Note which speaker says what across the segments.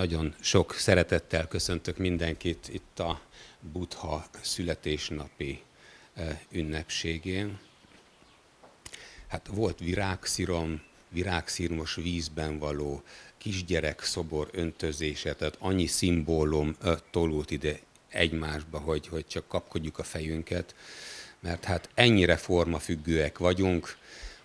Speaker 1: Nagyon sok szeretettel köszöntök mindenkit itt a Buddha születésnapi ünnepségén. Hát volt virágszírom, virágszírmos vízben való kisgyerek szobor öntözése, tehát annyi szimbólum tolult ide egymásba, hogy, hogy csak kapkodjuk a fejünket, mert hát ennyire formafüggőek vagyunk,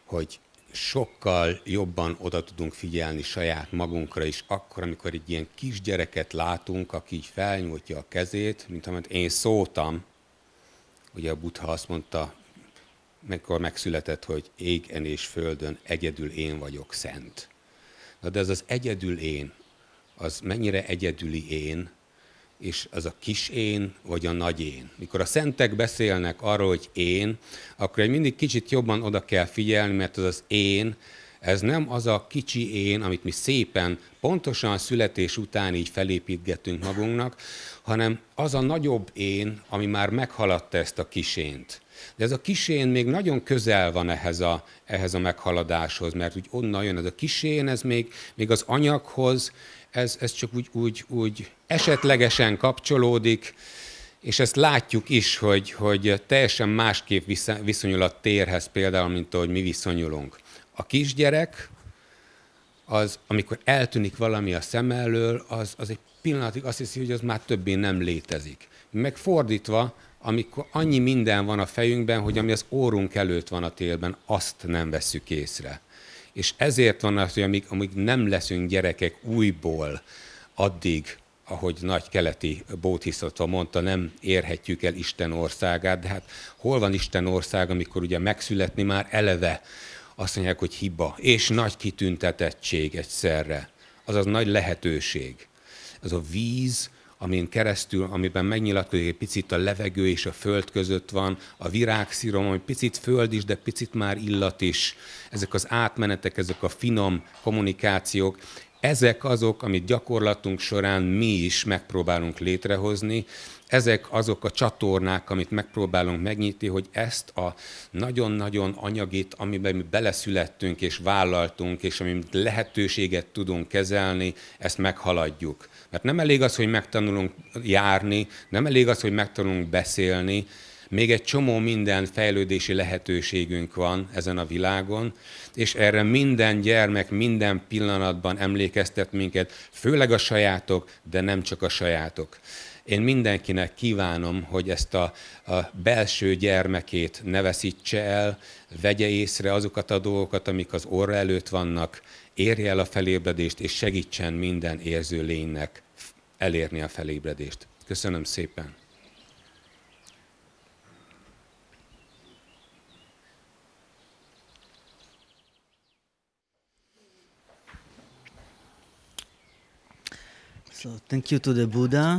Speaker 1: hogy sokkal jobban oda tudunk figyelni saját magunkra is, akkor, amikor egy ilyen kisgyereket látunk, aki így felnyújtja a kezét, mint amit én szóltam, ugye a Buddha azt mondta, mikor megszületett, hogy égen és földön egyedül én vagyok szent. Na de ez az egyedül én, az mennyire egyedüli én, és az a kis én, vagy a nagy én. Mikor a szentek beszélnek arról, hogy én, akkor egy mindig kicsit jobban oda kell figyelni, mert az az én, ez nem az a kicsi én, amit mi szépen, pontosan születés után így felépítgetünk magunknak, hanem az a nagyobb én, ami már meghaladta ezt a kisént. De ez a kisén még nagyon közel van ehhez a, ehhez a meghaladáshoz, mert úgy onnan jön ez a kisén, ez még, még az anyaghoz, ez, ez csak úgy, úgy, úgy esetlegesen kapcsolódik, és ezt látjuk is, hogy, hogy teljesen másképp viszonyul a térhez például, mint ahogy mi viszonyulunk. A kisgyerek, az, amikor eltűnik valami a szem elől, az, az egy pillanatig azt hiszi, hogy az már többé nem létezik. Meg fordítva, amikor annyi minden van a fejünkben, hogy ami az órunk előtt van a télben, azt nem veszük észre. És ezért van az, hogy amíg, amíg nem leszünk gyerekek újból, addig, ahogy nagy keleti bóthiszatva mondta, nem érhetjük el Isten országát. De hát hol van Isten ország, amikor ugye megszületni már eleve azt mondják, hogy hiba, és nagy kitüntetettség egyszerre, azaz nagy lehetőség. Az a víz, amin keresztül, amiben megnyilatkozik, egy picit a levegő és a föld között van, a virágszírom, ami picit föld is, de picit már illat is. Ezek az átmenetek, ezek a finom kommunikációk, ezek azok, amit gyakorlatunk során mi is megpróbálunk létrehozni, ezek azok a csatornák, amit megpróbálunk megnyitni, hogy ezt a nagyon-nagyon anyagit, amiben mi beleszülettünk és vállaltunk, és amit lehetőséget tudunk kezelni, ezt meghaladjuk. Mert nem elég az, hogy megtanulunk járni, nem elég az, hogy megtanulunk beszélni, még egy csomó minden fejlődési lehetőségünk van ezen a világon, és erre minden gyermek minden pillanatban emlékeztet minket, főleg a sajátok, de nem csak a sajátok. Én mindenkinek kívánom, hogy ezt a, a belső gyermekét ne veszítse el, vegye észre azokat a dolgokat, amik az orra előtt vannak, érje el a felébredést, és segítsen minden érző lénynek elérni a felébredést. Köszönöm szépen!
Speaker 2: So thank you to the Buddha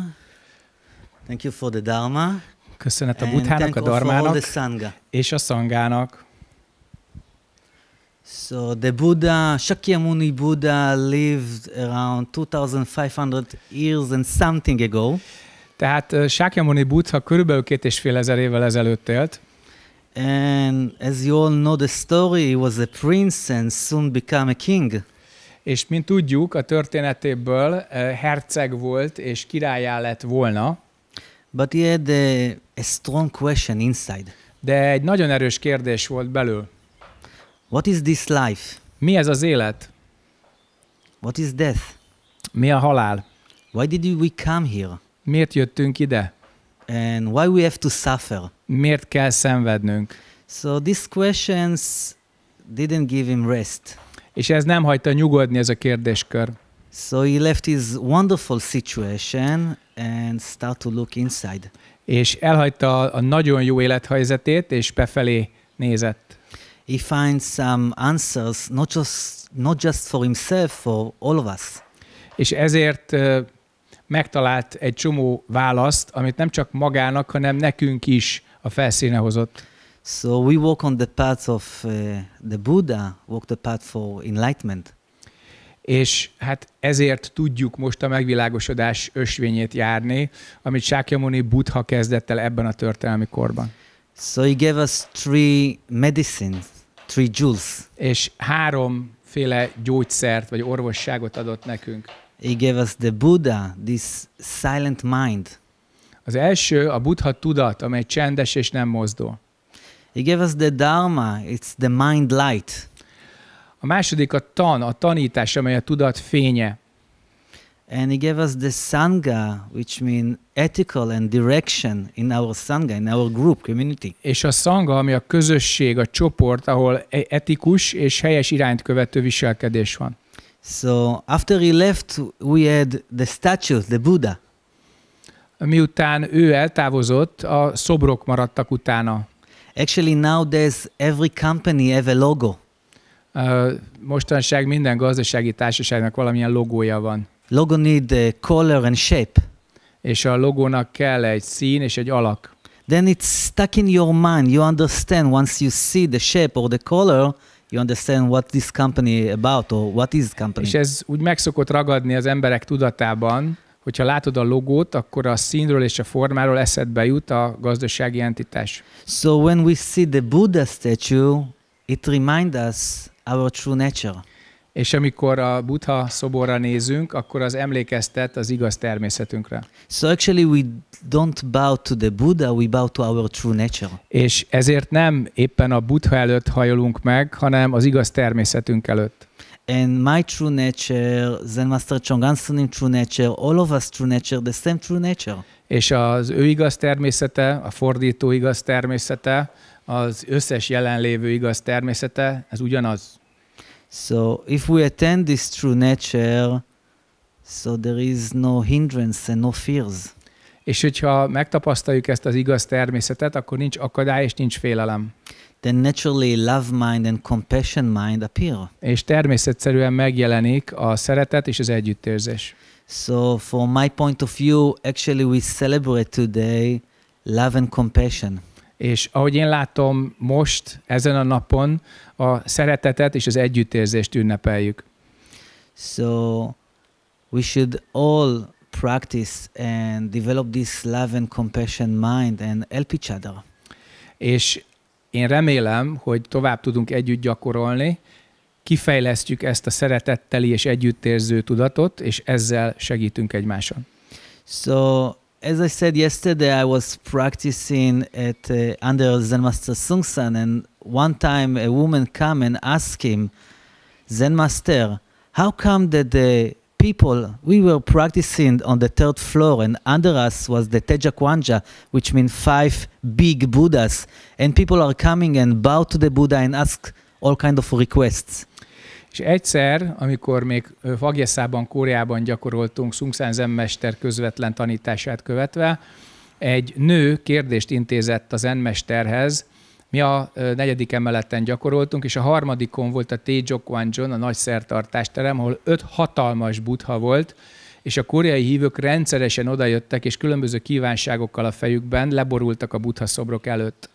Speaker 2: Thank you for the Dharma. Köszönet a Buddhának, a Dharmának és a Sangának. So the Buddha, Shakyamuni Buddha lived around 2500 years and something ago. Tehát Shakyamuni Buddha körülbelül két és fél ezer évvel ezelőtt élt. And as you all know the story, he was a prince and soon became a king. És mint tudjuk, a történetéből herceg volt és királyá lett volna. But he had a, a strong question inside. De egy nagyon erős kérdés volt belül. What is this life? Mi ez az élet? What is death? Mi a halál? Why did we come here? Miért jöttünk ide? And why we have to suffer? Miért kell szenvednünk? So these questions didn't give him rest. És ez nem hagyta nyugodni ez a kérdéskör. So he left his wonderful situation and start to look inside. És elhagyta a nagyon jó élethelyzetét, és befelé nézett. He finds some answers, not just, not just for himself, for all of us. És ezért megtalált egy csomó választ, amit nem csak magának, hanem nekünk is a felszíne hozott. So we walk on the path of uh, the Buddha, walk the path for enlightenment
Speaker 3: és hát ezért tudjuk most a megvilágosodás ösvényét járni,
Speaker 2: amit Sákyamuni Buddha kezdett el ebben a történelmi korban. So he gave us three medicines, three jewels. És háromféle gyógyszert vagy orvosságot adott nekünk. He gave us the Buddha, this silent mind. Az első a Buddha tudat, amely csendes és nem mozdul. He gave us the Dharma, it's the mind light. A második a tan, a tanítás, amely a tudat fénye. And he gave us the sangha, which means ethical and direction in our sangha, in our group, community. És a sangha, ami a közösség, a csoport, ahol e- etikus és helyes irányt követő viselkedés van. So after he left, we had the statue, the Buddha. Miután ő eltávozott, a szobrok maradtak utána. Actually, nowadays every company have a logo. Mostanság minden gazdasági társaságnak valamilyen logója van. Logo need a color and shape. És a logónak kell egy szín és egy alak. Then it's stuck in your mind. You understand once you see the shape or the color, you understand what this company about or what is the company. És ez úgy megszokott ragadni az emberek tudatában, hogyha látod a logót, akkor a színről és a formáról eszedbe jut a gazdasági entitás. So when we see the Buddha statue, it reminds us our true nature. És amikor a Buddha szoborra nézünk, akkor az emlékeztet az igaz természetünkre. So actually we don't bow to the Buddha, we bow to our true nature. És ezért nem éppen a Buddha előtt hajolunk meg, hanem az igaz természetünk előtt and my true nature, Zen Master Chong Ansonim true nature, all of us true nature, the same true nature. És az ő igaz természete, a fordító igaz természete, az
Speaker 3: összes jelenlévő igaz természete, ez ugyanaz.
Speaker 2: So if we attend this true nature, so there is no hindrance and no fears. És hogyha megtapasztaljuk ezt az igaz természetet, akkor nincs akadály és nincs félelem then naturally love mind and compassion mind appear. És természetszerűen megjelenik a szeretet és az együttérzés. So from my point of view, actually we celebrate today love and compassion. És ahogy én látom most, ezen a napon a szeretetet és az együttérzést ünnepeljük. So we should all practice and develop this love and compassion mind and help each other. És én remélem, hogy tovább tudunk együtt gyakorolni, kifejlesztjük ezt a szeretetteli és együttérző tudatot, és ezzel segítünk egymáson. So, as I said yesterday, I was practicing at uh, under Zen Master Sung San, and one time a woman came and asked him, Zen Master, how come that the people, we were practicing on the third floor, and under us was the Tejakwanja, which means five big Buddhas. And people are coming and bow to the Buddha and ask all kind of requests. És egyszer, amikor
Speaker 3: még Fagyeszában, Kóreában gyakoroltunk Szungszán zenmester közvetlen tanítását követve, egy nő kérdést intézett az Zenmesterhez, mi a negyedik emeleten gyakoroltunk, és a harmadikon volt a Tejokwanjon, a nagy szertartásterem, ahol öt hatalmas butha volt, és a koreai hívők rendszeresen odajöttek, és különböző
Speaker 2: kívánságokkal a fejükben leborultak a butha szobrok előtt.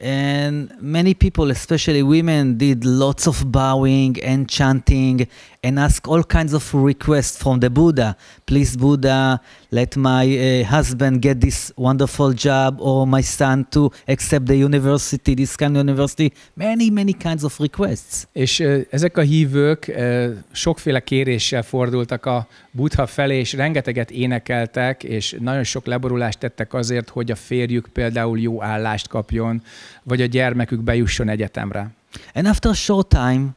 Speaker 2: And many people, especially women, did lots of bowing and chanting and ask all kinds of requests from the Buddha. Please, Buddha, let my uh, husband get this wonderful job or my son to accept the university, this kind of university. Many, many kinds of requests. És uh, ezek a hívők uh,
Speaker 3: sokféle kéréssel fordultak a Buddha felé, és rengeteget énekeltek, és nagyon sok leborulást tettek azért, hogy a férjük például jó állást kapjon, jusson, vagy a gyermekük
Speaker 2: bejusson egyetemre. And after a short time,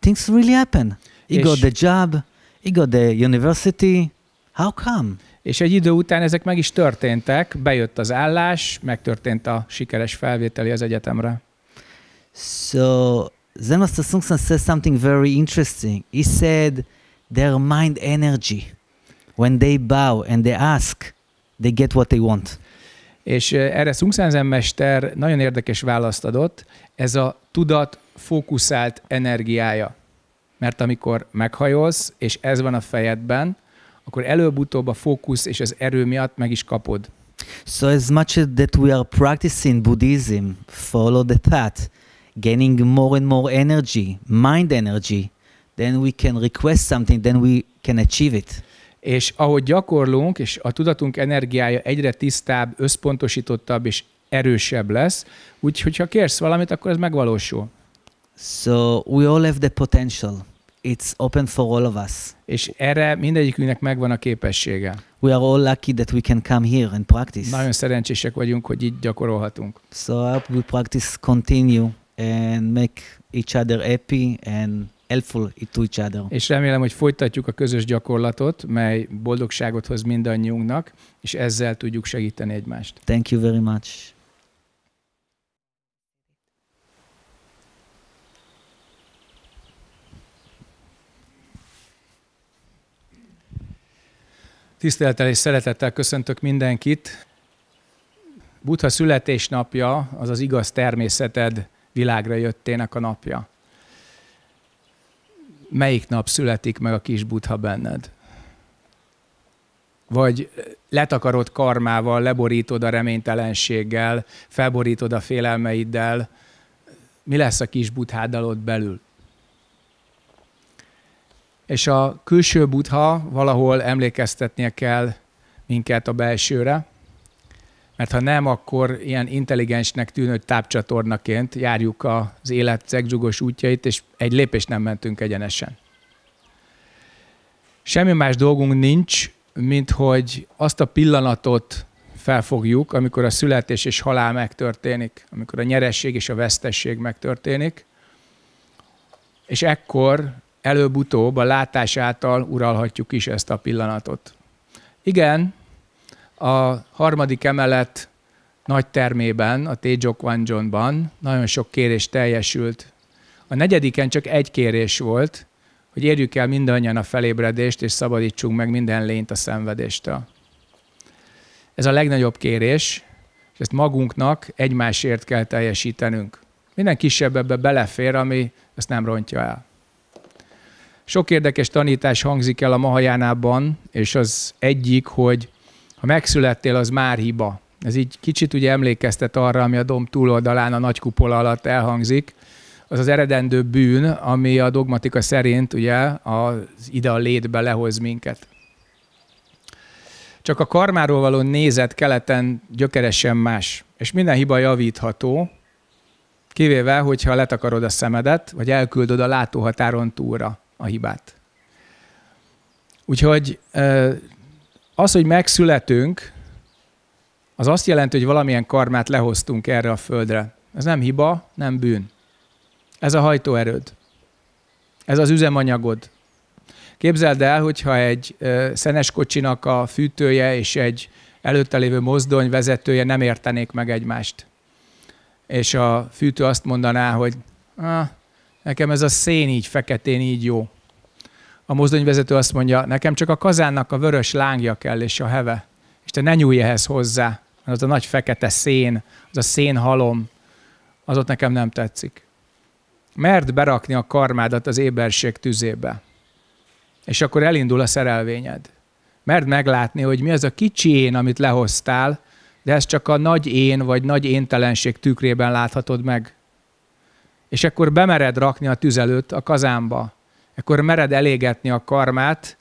Speaker 2: things really happen. He got the job, he got the university. How come? És egy idő után ezek meg is történtek, bejött az állás, megtörtént a sikeres felvételi az egyetemre. So then Master Sungsan says something very interesting. He said their mind energy when they bow and they ask, they get what they want. És erre Szungszánzen mester nagyon érdekes választ adott,
Speaker 3: ez a tudat fókuszált energiája. Mert amikor meghajolsz, és ez van a fejedben, akkor előbb-utóbb a fókusz és az erő miatt meg
Speaker 2: is kapod. So as much as that we are practicing Buddhism, follow the path, gaining more and more energy, mind energy, then we can request something, then we can achieve it. És ahogy gyakorlunk, és a tudatunk
Speaker 3: energiája egyre tisztább, összpontosítottabb és erősebb lesz, úgyhogy ha kérsz
Speaker 2: valamit, akkor ez megvalósul. So we all have the potential. It's open for all of us. És erre mindegyikünknek megvan a képessége. We are all lucky that we can come here and practice. Nagyon szerencsések vagyunk, hogy így gyakorolhatunk. So I hope we practice continue and make each other happy and helpful to each other. És
Speaker 3: remélem, hogy folytatjuk a közös gyakorlatot, mely boldogságot hoz mindannyiunknak, és
Speaker 2: ezzel tudjuk segíteni egymást. Thank you very much.
Speaker 3: Tisztelettel és szeretettel köszöntök mindenkit. Buddha születésnapja az az igaz természeted világra jöttének a napja melyik nap születik meg a kis butha benned? Vagy letakarod karmával, leborítod a reménytelenséggel, felborítod a félelmeiddel, mi lesz a kis buthádal ott belül? És a külső butha valahol emlékeztetnie kell minket a belsőre, mert ha nem, akkor ilyen intelligensnek tűnő tápcsatornaként járjuk az élet szegzsugos útjait, és egy lépést nem mentünk egyenesen. Semmi más dolgunk nincs, mint hogy azt a pillanatot felfogjuk, amikor a születés és halál megtörténik, amikor a nyeresség és a vesztesség megtörténik, és ekkor előbb-utóbb a látás által uralhatjuk is ezt a pillanatot. Igen, a harmadik emelet nagy termében, a Wanjonban nagyon sok kérés teljesült. A negyediken csak egy kérés volt, hogy érjük el mindannyian a felébredést, és szabadítsunk meg minden lényt a szenvedéstől. Ez a legnagyobb kérés, és ezt magunknak egymásért kell teljesítenünk. Minden kisebb ebbe belefér, ami ezt nem rontja el. Sok érdekes tanítás hangzik el a Mahajánában, és az egyik, hogy ha megszülettél, az már hiba. Ez így kicsit ugye emlékeztet arra, ami a dom túloldalán a nagy kupola alatt elhangzik, az az eredendő bűn, ami a dogmatika szerint ugye az ide a létbe lehoz minket. Csak a karmáról való nézet keleten gyökeresen más, és minden hiba javítható, kivéve, hogyha letakarod a szemedet, vagy elküldöd a látóhatáron túlra a hibát. Úgyhogy az, hogy megszületünk, az azt jelenti, hogy valamilyen karmát lehoztunk erre a földre. Ez nem hiba, nem bűn. Ez a hajtóerőd. Ez az üzemanyagod. Képzeld el, hogyha egy szenes kocsinak a fűtője és egy előtte lévő mozdony vezetője nem értenék meg egymást. És a fűtő azt mondaná, hogy ah, nekem ez a szén így feketén így jó a mozdonyvezető azt mondja, nekem csak a kazánnak a vörös lángja kell és a heve, és te ne nyúlj ehhez hozzá, mert az a nagy fekete szén, az a szénhalom, az ott nekem nem tetszik. Mert berakni a karmádat az éberség tüzébe, és akkor elindul a szerelvényed. Mert meglátni, hogy mi az a kicsi én, amit lehoztál, de ezt csak a nagy én vagy nagy éntelenség tükrében láthatod meg. És akkor bemered rakni a tüzelőt a kazánba, akkor mered elégetni a karmát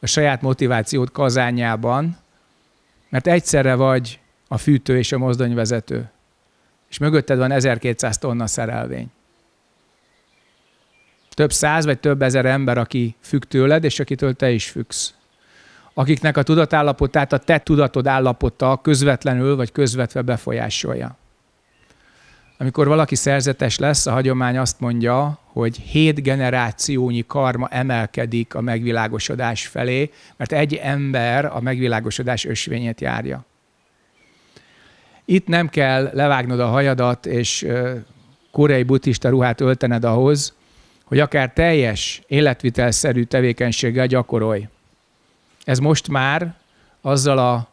Speaker 3: a saját motivációt kazányában, mert egyszerre vagy a fűtő és a mozdonyvezető, és mögötted van 1200 tonna szerelvény. Több száz vagy több ezer ember, aki függ tőled, és akitől te is függsz. Akiknek a tudatállapotát a te tudatod állapota közvetlenül vagy közvetve befolyásolja. Amikor valaki szerzetes lesz, a hagyomány azt mondja, hogy hét generációnyi karma emelkedik a megvilágosodás felé, mert egy ember a megvilágosodás ösvényét járja. Itt nem kell levágnod a hajadat, és koreai buddhista ruhát öltened ahhoz, hogy akár teljes életvitelszerű tevékenységgel gyakorolj. Ez most már azzal a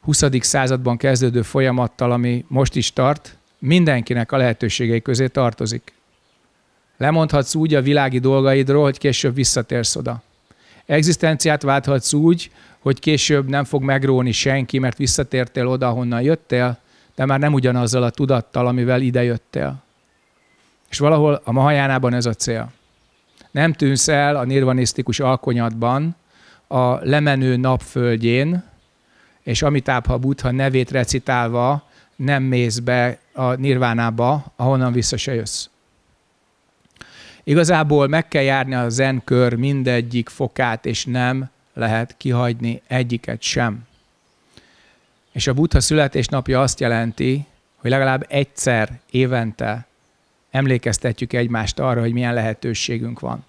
Speaker 3: 20. században kezdődő folyamattal, ami most is tart, mindenkinek a lehetőségei közé tartozik. Lemondhatsz úgy a világi dolgaidról, hogy később visszatérsz oda. Egzisztenciát válthatsz úgy, hogy később nem fog megróni senki, mert visszatértél oda, honnan jöttél, de már nem ugyanazzal a tudattal, amivel idejöttél. És valahol a mahajánában ez a cél. Nem tűnsz el a nirvanisztikus alkonyatban, a lemenő napföldjén, és amit a Buddha nevét recitálva nem mész be a nirvánába, ahonnan vissza se jössz. Igazából meg kell járni a zenkör mindegyik fokát, és nem lehet kihagyni egyiket sem. És a buddha születésnapja azt jelenti, hogy legalább egyszer évente emlékeztetjük egymást arra, hogy milyen lehetőségünk van.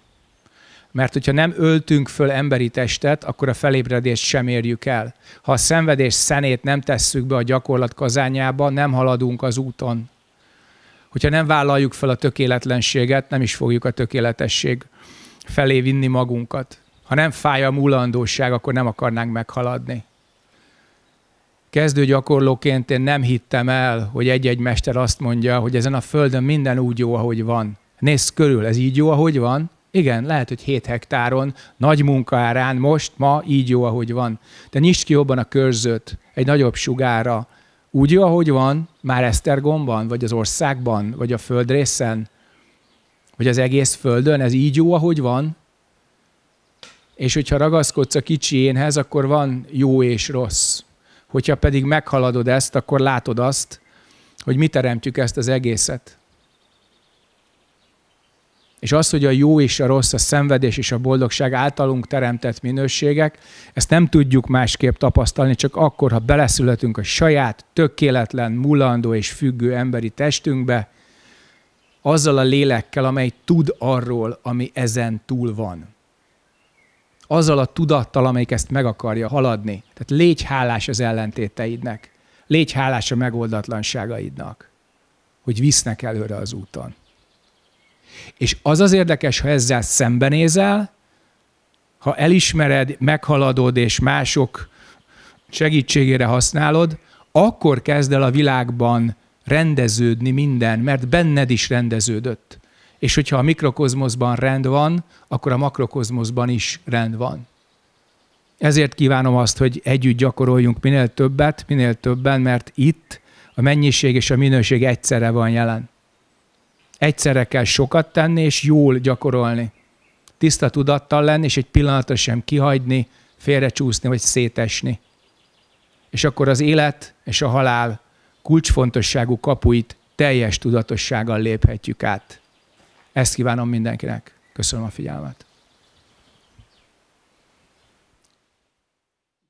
Speaker 3: Mert hogyha nem öltünk föl emberi testet, akkor a felébredést sem érjük el. Ha a szenvedés szenét nem tesszük be a gyakorlat kazányába, nem haladunk az úton. Hogyha nem vállaljuk fel a tökéletlenséget, nem is fogjuk a tökéletesség felé vinni magunkat. Ha nem fáj a múlandóság, akkor nem akarnánk meghaladni. Kezdő gyakorlóként én nem hittem el, hogy egy-egy mester azt mondja, hogy ezen a földön minden úgy jó, ahogy van. Nézz körül, ez így jó, ahogy van? Igen, lehet, hogy 7 hektáron, nagy munkárán, most, ma így jó, ahogy van. De nyisd ki jobban a körzőt egy nagyobb sugára. Úgy jó, ahogy van, már Esztergomban, vagy az országban, vagy a földrészen, vagy az egész földön, ez így jó, ahogy van. És hogyha ragaszkodsz a kicsi énhez, akkor van jó és rossz. Hogyha pedig meghaladod ezt, akkor látod azt, hogy mi teremtjük ezt az egészet. És az, hogy a jó és a rossz, a szenvedés és a boldogság általunk teremtett minőségek, ezt nem tudjuk másképp tapasztalni, csak akkor, ha beleszületünk a saját tökéletlen, mulandó és függő emberi testünkbe, azzal a lélekkel, amely tud arról, ami ezen túl van. Azzal a tudattal, amelyik ezt meg akarja haladni. Tehát légy hálás az ellentéteidnek. Légy hálás a megoldatlanságaidnak, hogy visznek előre az úton. És az az érdekes, ha ezzel szembenézel, ha elismered, meghaladod és mások segítségére használod, akkor kezd el a világban rendeződni minden, mert benned is rendeződött. És hogyha a mikrokozmoszban rend van, akkor a makrokozmoszban is rend van. Ezért kívánom azt, hogy együtt gyakoroljunk minél többet, minél többen, mert itt a mennyiség és a minőség egyszerre van jelen. Egyszerre kell sokat tenni, és jól gyakorolni. Tiszta tudattal lenni, és egy pillanatra sem kihagyni, félrecsúszni, vagy szétesni. És akkor az élet és a halál kulcsfontosságú kapuit teljes tudatossággal léphetjük át. Ezt kívánom mindenkinek. Köszönöm a figyelmet.